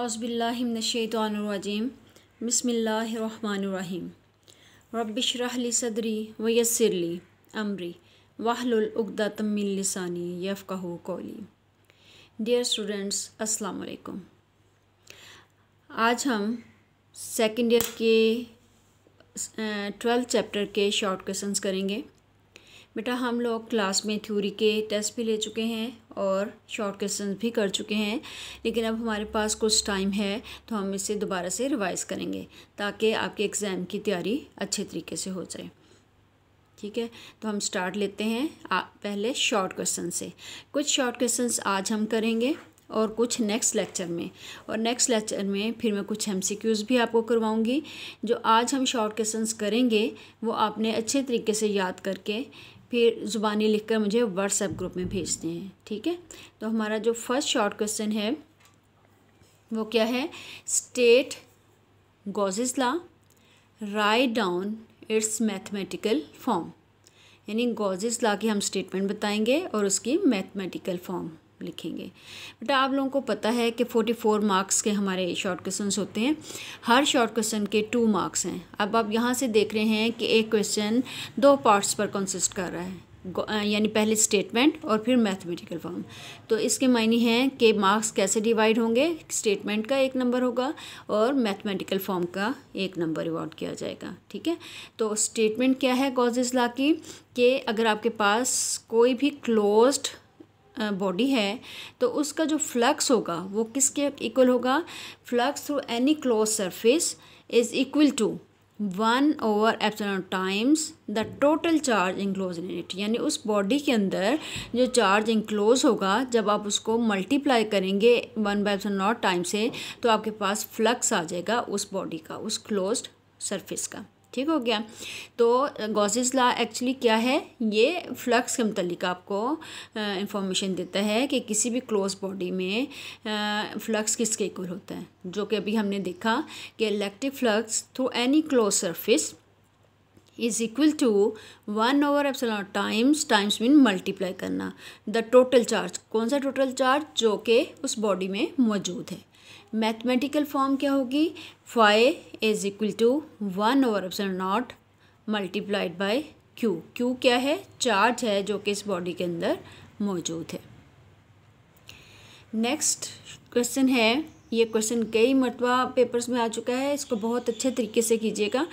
अज़बिल्लाशैतरजीम बसमीम रबिशरली सदरी वयसरली अमरी वाहलुलगदा तमिल लसानी कौली डियर स्टूडेंट्स अस्सलाम वालेकुम आज हम सेकेंड ईयर के ट्वेल्थ चैप्टर के शॉर्ट क्वेश्चंस करेंगे बेटा हम लोग क्लास में थ्योरी के टेस्ट भी ले चुके हैं और शॉर्ट क्वेश्चन भी कर चुके हैं लेकिन अब हमारे पास कुछ टाइम है तो हम इसे दोबारा से रिवाइज़ करेंगे ताकि आपके एग्ज़ाम की तैयारी अच्छे तरीके से हो जाए ठीक है तो हम स्टार्ट लेते हैं आ, पहले शॉर्ट क्वेश्चन से कुछ शॉर्ट क्वेश्चन आज हम करेंगे और कुछ नेक्स्ट लेक्चर में और नेक्स्ट लेक्चर में फिर मैं कुछ एम भी आपको करवाऊंगी जो आज हम शॉर्ट क्वेश्चन करेंगे वो आपने अच्छे तरीके से याद करके फिर ज़ुबानी लिख कर मुझे व्हाट्सएप ग्रुप में भेजते हैं ठीक है तो हमारा जो फर्स्ट शॉर्ट क्वेश्चन है वो क्या है state Gauss's law write down its mathematical form यानी गॉजेज ला की हम स्टेटमेंट बताएंगे और उसकी मैथमेटिकल फॉर्म लिखेंगे बेटा आप लोगों को पता है कि फोर्टी फोर मार्क्स के हमारे शॉर्ट क्वेश्चन होते हैं हर शॉर्ट क्वेश्चन के टू मार्क्स हैं अब आप यहाँ से देख रहे हैं कि एक क्वेश्चन दो पार्ट्स पर कंसिस्ट कर रहा है यानी पहले स्टेटमेंट और फिर मैथमेटिकल फॉर्म तो इसके मायने हैं कि मार्क्स कैसे डिवाइड होंगे स्टेटमेंट का एक नंबर होगा और मैथमेटिकल फॉर्म का एक नंबर रिवॉर्ड किया जाएगा ठीक है तो स्टेटमेंट क्या है कॉजेज ला की कि अगर आपके पास कोई भी क्लोज्ड बॉडी है तो उसका जो फ्लक्स होगा वो किसके इक्वल होगा flux through any close surface is equal to one over epsilon times the total charge enclose in it यानी उस बॉडी के अंदर जो चार्ज इंक्लोज होगा जब आप उसको मल्टीप्लाई करेंगे one by epsilon naught time से तो आपके पास फ्लक्स आ जाएगा उस बॉडी का उस क्लोज सरफेस का ठीक हो गया तो गॉसिस ला एक्चुअली क्या है ये फ्लक्स के मतलब आपको इंफॉर्मेशन देता है कि किसी भी क्लोज बॉडी में फ्लक्स किसके इक्वल होता है जो कि अभी हमने देखा कि electric flux through any close surface is equal to one over F times times mean multiply करना द टोटल चार्ज कौन सा टोटल चार्ज जो कि उस बॉडी में मौजूद है मैथमेटिकल फॉर्म क्या होगी five is equal to one और option not multiplied by Q Q क्या है चार्ज है जो कि इस बॉडी के अंदर मौजूद है नेक्स्ट क्वेश्चन है ये क्वेश्चन कई मरतबा पेपर्स में आ चुका है इसको बहुत अच्छे तरीके से कीजिएगा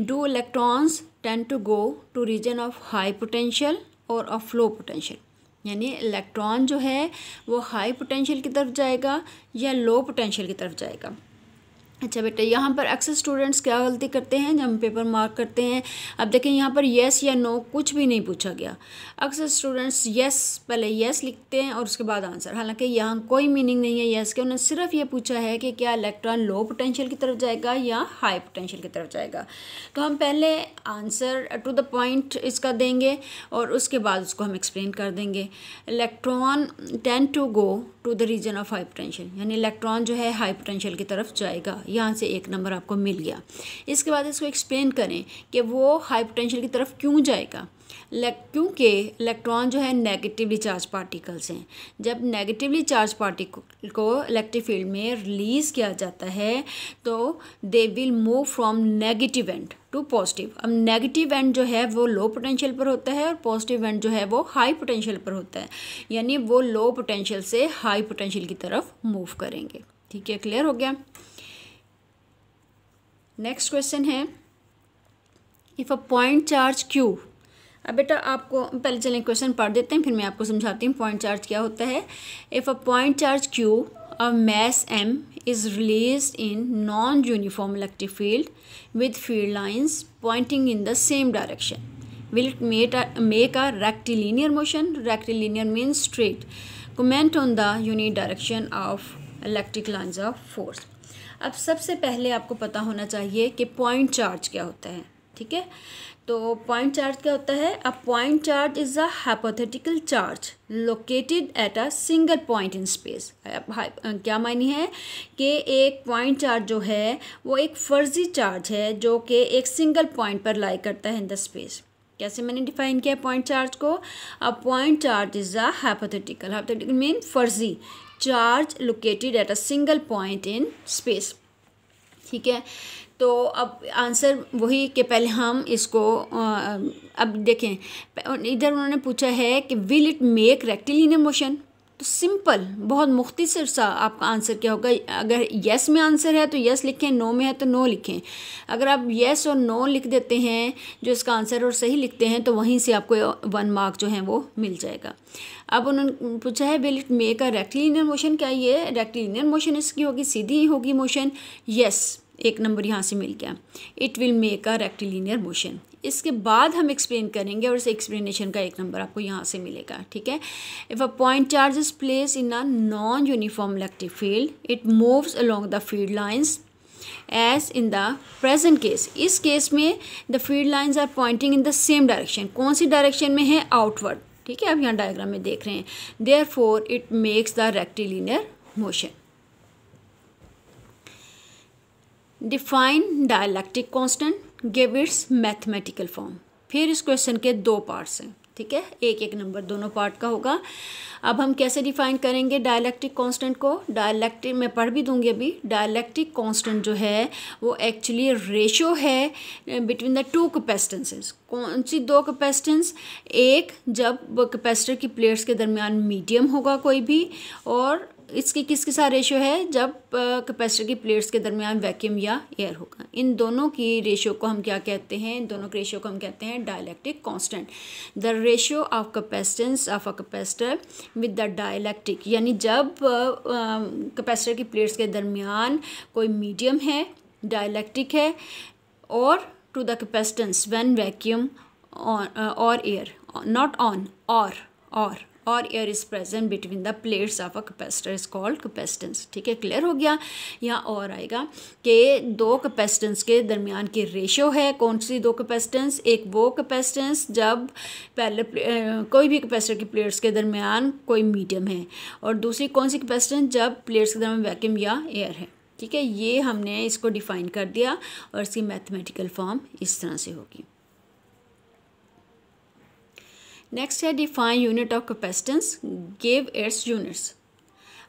do electrons tend to go to region of high potential और ऑफ लो पोटेंशियल यानी इलेक्ट्रॉन जो है वो हाई पोटेंशियल की तरफ जाएगा या लो पोटेंशियल की तरफ जाएगा अच्छा बेटा यहाँ पर अक्सर स्टूडेंट्स क्या गलती करते हैं जब हम पेपर मार्क करते हैं अब देखें यहाँ पर येस या नो कुछ भी नहीं पूछा गया अक्सर स्टूडेंट्स येस पहले येस लिखते हैं और उसके बाद आंसर हालांकि यहाँ कोई मीनिंग नहीं है येस के उन्होंने सिर्फ ये पूछा है कि क्या इलेक्ट्रॉन लो पोटेंशियल की तरफ जाएगा या हाई पोटेंशियल की तरफ जाएगा तो हम पहले आंसर टू द पॉइंट इसका देंगे और उसके बाद उसको हम एक्सप्लेन कर देंगे electron tend to go to the region of high potential यानी इलेक्ट्रॉन जो है हाई पोटेंशियल की तरफ जाएगा यहाँ से एक नंबर आपको मिल गया इसके बाद इसको एक्सप्लेन करें कि वो हाई पोटेंशियल की तरफ क्यों जाएगा क्योंकि इलेक्ट्रॉन जो है नेगेटिवली चार्ज पार्टिकल्स हैं जब नेगेटिवली चार्ज पार्टिकल को इलेक्ट्रिक फील्ड में रिलीज़ किया जाता है तो they will move from negative end to positive अब नेगेटिव एंड जो है वो लो पोटेंशियल पर होता है और पॉजिटिव एंड जो है वो हाई पोटेंशियल पर होता है यानी वो लो पोटेंशियल से हाई पोटेंशियल की तरफ मूव करेंगे ठीक है क्लियर हो गया नेक्स्ट क्वेश्चन है if a point charge Q अब बेटा आपको पहले चलें क्वेश्चन पढ़ देते हैं फिर मैं आपको समझाती हूँ पॉइंट चार्ज क्या होता है if a point charge Q a mass M is release in non uniform electric field with field lines pointing in the same direction will it met make a rectilinear motion rectilinear rectilinear straight comment on the unit direction of electric lines of force अब सबसे पहले आपको पता होना चाहिए कि point charge क्या होता है ठीक है तो पॉइंट चार्ज क्या होता है a point charge is a hypothetical charge located at a single point in space क्या मायने है कि एक पॉइंट चार्ज जो है वो एक फर्जी चार्ज है जो कि एक सिंगल पॉइंट पर लाई करता है इन द स्पेस कैसे मैंने डिफाइन किया पॉइंट चार्ज को a point charge is a hypothetical hypothetical mean फर्जी charge located at a single point in space ठीक है तो अब आंसर वही कि पहले हम इसको अब देखें इधर उन्होंने पूछा है कि will it make rectilinear motion तो सिंपल बहुत मुख्तर सा आपका आंसर क्या होगा अगर येस में आंसर है तो यस लिखें नो में है तो नो लिखें अगर आप येस और नो लिख देते हैं जो इसका आंसर और सही लिखते हैं तो वहीं से आपको वन मार्क जो है वो मिल जाएगा अब उन्होंने पूछा है will it make a rectilinear motion क्या ये रेक्टिलिनियर मोशन इसकी होगी सीधी होगी मोशन यस एक नंबर यहाँ से मिल गया it will make a rectilinear motion इसके बाद हम एक्सप्लेन करेंगे और इस एक्सप्लेनेशन का एक नंबर आपको यहाँ से मिलेगा ठीक है if a point charge is place in a non uniform electric field it moves along the field lines as in the present case इस केस में the field lines are pointing in the same direction कौन सी direction में है outward ठीक है आप यहाँ डायग्राम में देख रहे हैं therefore it makes the rectilinear motion define dielectric constant give its mathematical form फिर इस क्वेश्चन के दो पार्ट्स हैं ठीक है एक एक नंबर दोनों पार्ट का होगा अब हम कैसे डिफाइन करेंगे डायलैक्टिक कांस्टेंट को डायलैक्टिक मैं पढ़ भी दूंगी अभी डायलैक्टिक कांस्टेंट जो है वो एक्चुअली रेशो है बिटवीन द टू कैपेसिटेंसेस कौन सी दो कैपेसिटेंस एक जब कैपेसिटर की प्लेट्स के दरमियान मीडियम होगा कोई भी और इसकी किसके साथ रेशियो है जब कैपेसिटर की प्लेट्स के दरमियान वैक्यूम या एयर होगा इन दोनों की रेशियो को हम क्या कहते हैं इन दोनों के रेशियो को हम कहते हैं dielectric constant the ratio of capacitance of a capacitor with the dielectric यानी जब कैपेसिटर की प्लेट्स के दरमियान कोई मीडियम है डायलैक्टिक है और to the capacitance when vacuum और एयर नॉट ऑन और और और air is present between the plates of a capacitor is called capacitance ठीक है क्लियर हो गया यहाँ और आएगा कि दो कैपेसिटेंस के दरमियान की रेशो है कौन सी दो कैपेसिटेंस एक वो कैपेसिटेंस जब पहले कोई भी कैपेसिटर की प्लेट्स के दरमियान कोई मीडियम है और दूसरी कौन सी कैपेसिटेंस जब प्लेट्स के दरमियान वैक्यूम या एयर है ठीक है ये हमने इसको डिफ़ाइन कर दिया और इसकी मैथमेटिकल फॉर्म इस तरह से होगी नेक्स्ट है define unit of capacitance gave its units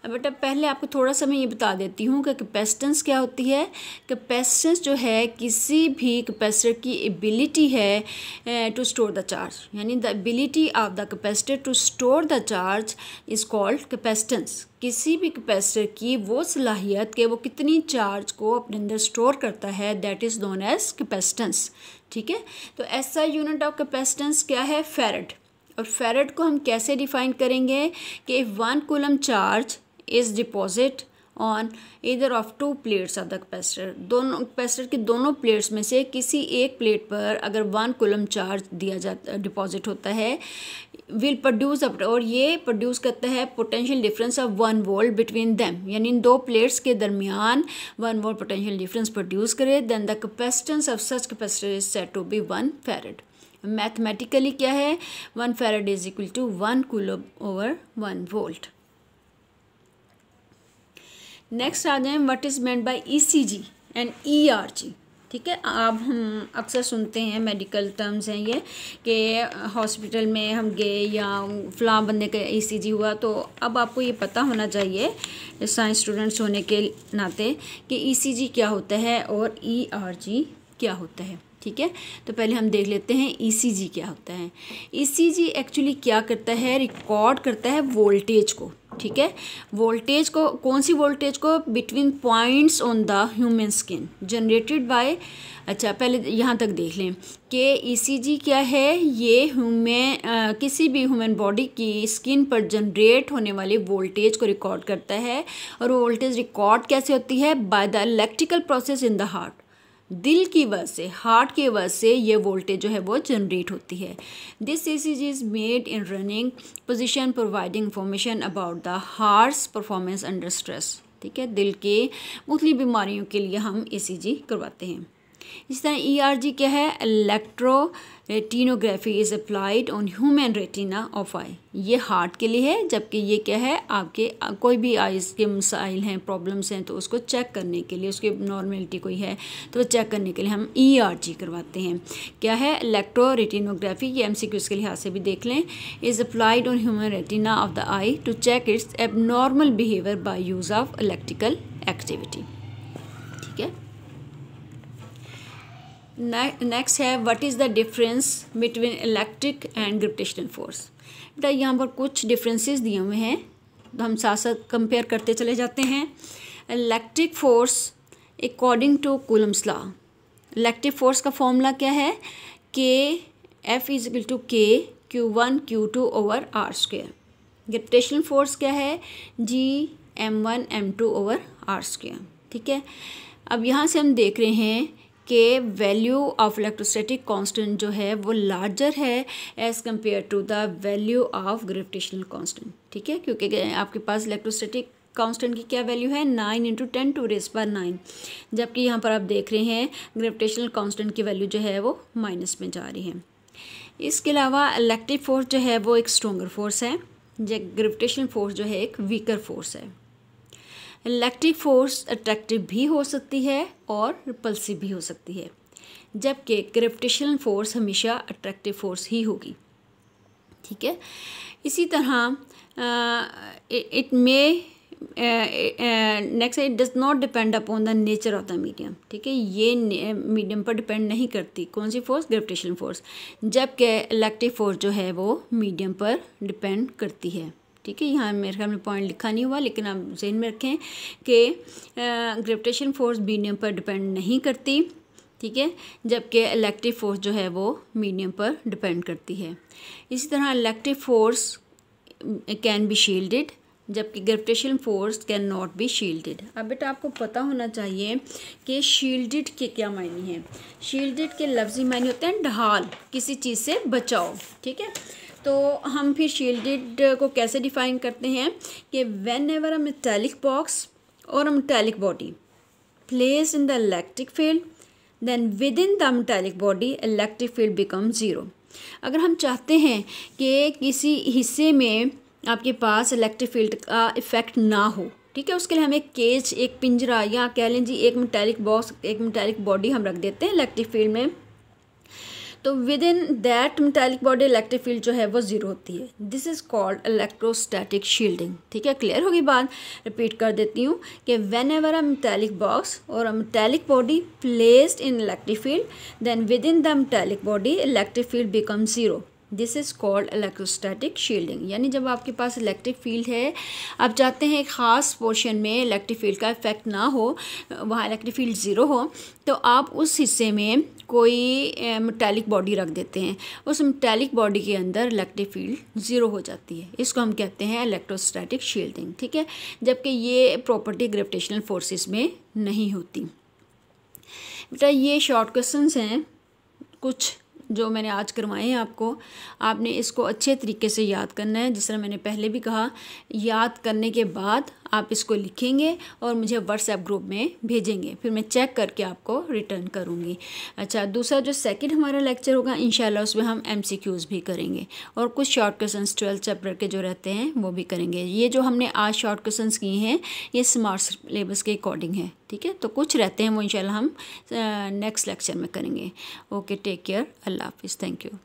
अब बेटा पहले आपको थोड़ा सा मैं ये बता देती हूँ कि कैपेसिटेंस क्या होती है कैपेसिटेंस जो है किसी भी कैपेसिटर की एबिलिटी है टू स्टोर द चार्ज यानी the ability of the capacitor to store the charge is called capacitance किसी भी कैपेसिटर की वो सलाहियत के वो कितनी चार्ज को अपने अंदर स्टोर करता है that is known as capacitance ठीक है तो ऐसा यूनिट ऑफ कैपेसिटेंस क्या है फेरड और फेरेट को हम कैसे डिफाइन करेंगे कि if one coulomb charge is deposit on either of two plates of the capacitor दोनों कैपेसिटर के दोनों प्लेट्स में से किसी एक प्लेट पर अगर वन कोलम चार्ज दिया जाता डिपॉजिट होता है विल प्रोड्यूस अप और ये प्रोड्यूस करता है potential difference of one volt between them यानी इन दो प्लेट्स के दरमियान one volt potential difference produce करे then the capacitance of such capacitor is set to be one farad mathematically क्या है one farad is equal to one cool over one volt next आ जाए what is meant by ECG and ERG ठीक है आप हम अक्सर सुनते हैं मेडिकल टर्म्स हैं ये कि हॉस्पिटल में हम गए या फलां बंदे का ईसीजी e हुआ तो अब आपको ये पता होना चाहिए साइंस स्टूडेंट्स होने के नाते कि ईसीजी e क्या होता है और ईआरजी e क्या होता है ठीक है तो पहले हम देख लेते हैं ईसीजी e क्या होता है ईसीजी e एक्चुअली क्या करता है रिकॉर्ड करता है वोल्टेज को ठीक है वोल्टेज को कौन सी वोल्टेज को between points on the human skin generated by अच्छा पहले यहाँ तक देख लें कि ईसीजी e क्या है ये ह्यूमन किसी भी ह्यूमन बॉडी की स्किन पर जनरेट होने वाले वोल्टेज को रिकॉर्ड करता है और वोल्टेज रिकॉर्ड कैसे होती है by the electrical process in the heart दिल की वजह से हार्ट की वजह से ये वोल्टेज जो है वो जनरेट होती है this E C G is made in running position providing information about the heart performance under stress ठीक है दिल के मुख्तलि बीमारियों के लिए हम ए सी जी करवाते हैं इसी तरह ईआरजी e क्या है electro retinography is applied on human retina of eye ये हार्ट के लिए है जबकि ये क्या है आपके कोई भी आईज के मसाइल हैं प्रॉब्लम्स हैं तो उसको चेक करने के लिए उसकी नॉर्मेलिटी कोई है तो चेक करने के लिए हम ई आर जी करवाते हैं क्या है इलेक्ट्रो रेटिनोग्राफी ये एम सी क्यूज़ के लिहाज से भी देख लें is applied on human retina of the eye to check its abnormal behaviour by use of electrical activity ठीक है नेक्स्ट है what is the difference between electric and gravitational force बेटा यहाँ पर कुछ डिफरेंसेस दिए हुए हैं तो हम साथ साथ कंपेयर करते चले जाते हैं electric force according to coulomb's law electric force का फॉर्मूला क्या है के F is equal to K Q one Q two over R square gravitational force क्या है G M one M two over R square ठीक है अब यहाँ से हम देख रहे हैं के वैल्यू ऑफ इलेक्ट्रोस्टैटिक कांस्टेंट जो है वो लार्जर है as compare to the value of gravitational constant ठीक है क्योंकि आपके पास इलेक्ट्रोस्टैटिक कांस्टेंट की क्या वैल्यू है nine into ten to raise पर नाइन जबकि यहाँ पर आप देख रहे हैं ग्रेविटेशनल कांस्टेंट की वैल्यू जो है वो माइनस में जा रही है इसके अलावा इलेक्ट्रिक फोर्स जो है वो एक स्ट्रॉगर फोर्स है ग्रेविटेशनल फोर्स जो है एक वीकर फोर्स है इलेक्ट्रिक फोर्स अट्रैक्टिव भी हो सकती है और रिपल्सिव भी हो सकती है जबकि ग्रेविटेशनल फोर्स हमेशा अट्रैक्टिव फोर्स ही होगी ठीक है इसी तरह it may next it does not depend upon the nature of the medium ठीक है ये मीडियम पर डिपेंड नहीं करती कौन सी फोर्स ग्रेविटेशन फोर्स जबकि इलेक्ट्रिक फोर्स जो है वो मीडियम पर डिपेंड करती है ठीक है यहाँ मेरे ख्याल में पॉइंट लिखा नहीं हुआ लेकिन आप जहन में रखें कि ग्रेविटेशन फोर्स मीडियम पर डिपेंड नहीं करती ठीक है जबकि इलेक्ट्रिक फोर्स जो है वो मीडियम पर डिपेंड करती है इसी तरह electric force can be shielded जबकि gravitation force can not be shielded अब बेटा आपको पता होना चाहिए कि शील्डेड के क्या मायने हैं शील्डेड के लफ्ज़ी मायने होते हैं ढहाल किसी चीज़ से बचाओ ठीक है तो हम फिर शील्डेड को कैसे डिफाइन करते हैं कि whenever a metallic box और a metallic body place in the electric field then within the metallic body electric field become zero अगर हम चाहते हैं कि किसी हिस्से में आपके पास इलेक्ट्रिक फील्ड का इफ़ेक्ट ना हो ठीक है उसके लिए हम एक केज एक पिंजरा या कह लें जी एक मेटेलिक बॉक्स एक मेटेलिक बॉडी हम रख देते हैं इलेक्ट्रिक फील्ड में तो within that metallic body electric field जो है वो ज़ीरो होती है this is called electrostatic shielding ठीक है क्लियर होगी बात रिपीट कर देती हूँ कि whenever a metallic box और a metallic body placed in electric field then within the metallic body electric field become zero this is called electrostatic shielding यानी जब आपके पास इलेक्ट्रिक फील्ड है आप चाहते हैं एक ख़ास पोर्शन में इलेक्ट्रिक फील्ड का इफेक्ट ना हो वहाँ इलेक्ट्रिक फील्ड ज़ीरो हो तो आप उस हिस्से में कोई मेटालिक बॉडी रख देते हैं उस मेटालिक बॉडी के अंदर इलेक्ट्रिक फील्ड ज़ीरो हो जाती है इसको हम कहते हैं इलेक्ट्रोस्टैटिक शील्डिंग ठीक है जबकि ये प्रॉपर्टी ग्रेविटेशनल फोर्सेस में नहीं होती बेटा ये शॉर्ट क्वेश्चंस हैं कुछ जो मैंने आज करवाए हैं आपको आपने इसको अच्छे तरीके से याद करना है जिस तरह मैंने पहले भी कहा याद करने के बाद आप इसको लिखेंगे और मुझे व्हाट्सएप ग्रुप में भेजेंगे फिर मैं चेक करके आपको रिटर्न करूँगी अच्छा दूसरा जो सेकेंड हमारा लेक्चर होगा इन उसमें हम एम भी करेंगे और कुछ शॉर्ट क्वेश्चन ट्वेल्थ चैप्टर के जो रहते हैं वो भी करेंगे ये जो हमने आज शॉर्ट क्वेश्चन किए हैं ये स्मार्ट सिलेबस के अकॉर्डिंग है ठीक है तो कुछ रहते हैं वो इनशाला हम नेक्स्ट लेक्चर में करेंगे ओके टेक केयर अल्लाह हाफिज़ थैंक यू